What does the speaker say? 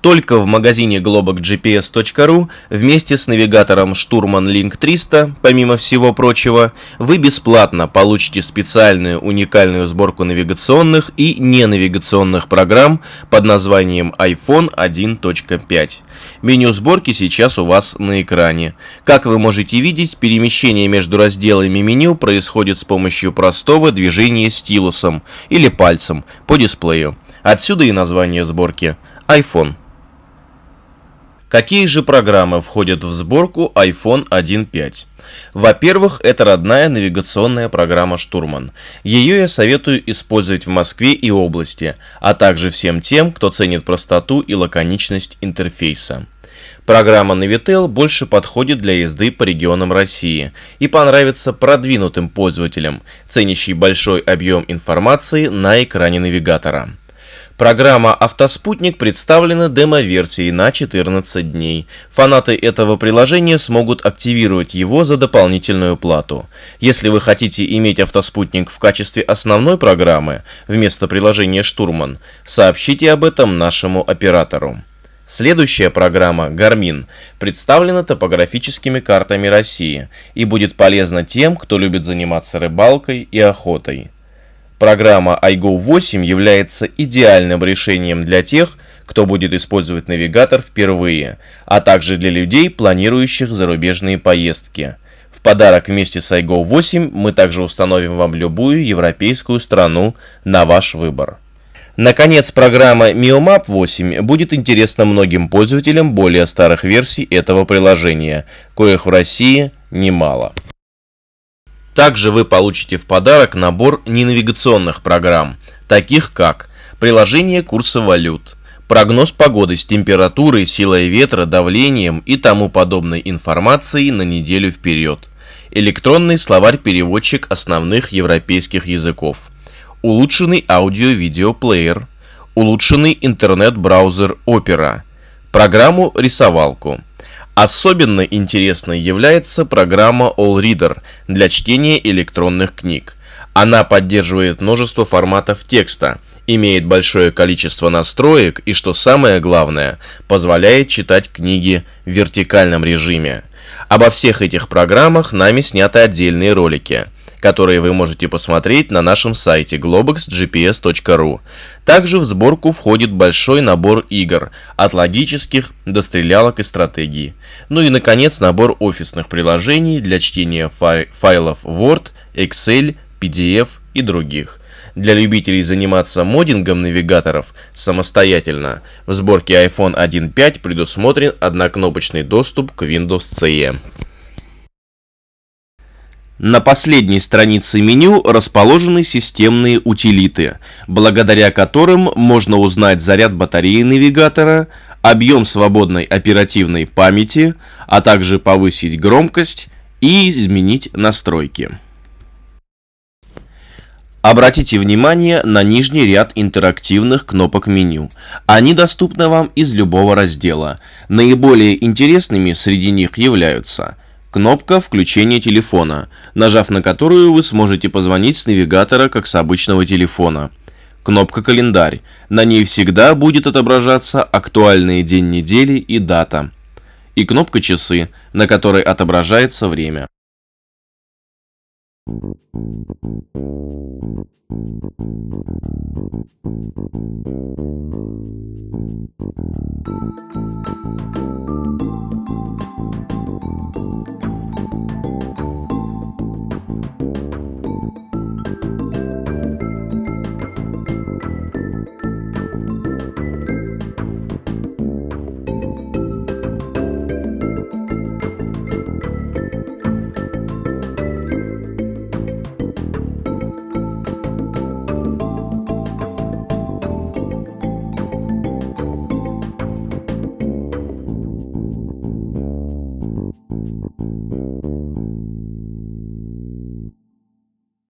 Только в магазине globokgps.ru вместе с навигатором Штурман Link 300, помимо всего прочего, вы бесплатно получите специальную уникальную сборку навигационных и ненавигационных программ под названием iPhone 1.5. Меню сборки сейчас у вас на экране. Как вы можете видеть, перемещение между разделами меню происходит с помощью простого движения стилусом или пальцем по дисплею. Отсюда и название сборки – iPhone. Какие же программы входят в сборку iPhone 1.5? Во-первых, это родная навигационная программа «Штурман». Ее я советую использовать в Москве и области, а также всем тем, кто ценит простоту и лаконичность интерфейса. Программа Navitel больше подходит для езды по регионам России и понравится продвинутым пользователям, ценящий большой объем информации на экране навигатора. Программа «Автоспутник» представлена демо-версией на 14 дней. Фанаты этого приложения смогут активировать его за дополнительную плату. Если вы хотите иметь «Автоспутник» в качестве основной программы вместо приложения «Штурман», сообщите об этом нашему оператору. Следующая программа Garmin представлена топографическими картами России и будет полезна тем, кто любит заниматься рыбалкой и охотой. Программа iGo 8 является идеальным решением для тех, кто будет использовать навигатор впервые, а также для людей, планирующих зарубежные поездки. В подарок вместе с iGo 8 мы также установим вам любую европейскую страну на ваш выбор. Наконец, программа MioMap 8 будет интересна многим пользователям более старых версий этого приложения, коих в России немало. Также вы получите в подарок набор ненавигационных программ, таких как приложение курса валют, прогноз погоды с температурой, силой ветра, давлением и тому подобной информацией на неделю вперед, электронный словарь-переводчик основных европейских языков, улучшенный аудио-видеоплеер, улучшенный интернет-браузер Opera, программу-рисовалку, Особенно интересной является программа AllReader для чтения электронных книг. Она поддерживает множество форматов текста, имеет большое количество настроек и, что самое главное, позволяет читать книги в вертикальном режиме. Обо всех этих программах нами сняты отдельные ролики – которые вы можете посмотреть на нашем сайте globexgps.ru. Также в сборку входит большой набор игр, от логических до стрелялок и стратегии. Ну и, наконец, набор офисных приложений для чтения фай файлов Word, Excel, PDF и других. Для любителей заниматься модингом навигаторов самостоятельно в сборке iPhone 1.5 предусмотрен однокнопочный доступ к Windows CE. На последней странице меню расположены системные утилиты, благодаря которым можно узнать заряд батареи навигатора, объем свободной оперативной памяти, а также повысить громкость и изменить настройки. Обратите внимание на нижний ряд интерактивных кнопок меню. Они доступны вам из любого раздела. Наиболее интересными среди них являются – Кнопка включения телефона, нажав на которую вы сможете позвонить с навигатора, как с обычного телефона. Кнопка «Календарь». На ней всегда будет отображаться актуальный день недели и дата. И кнопка «Часы», на которой отображается время. Thank you.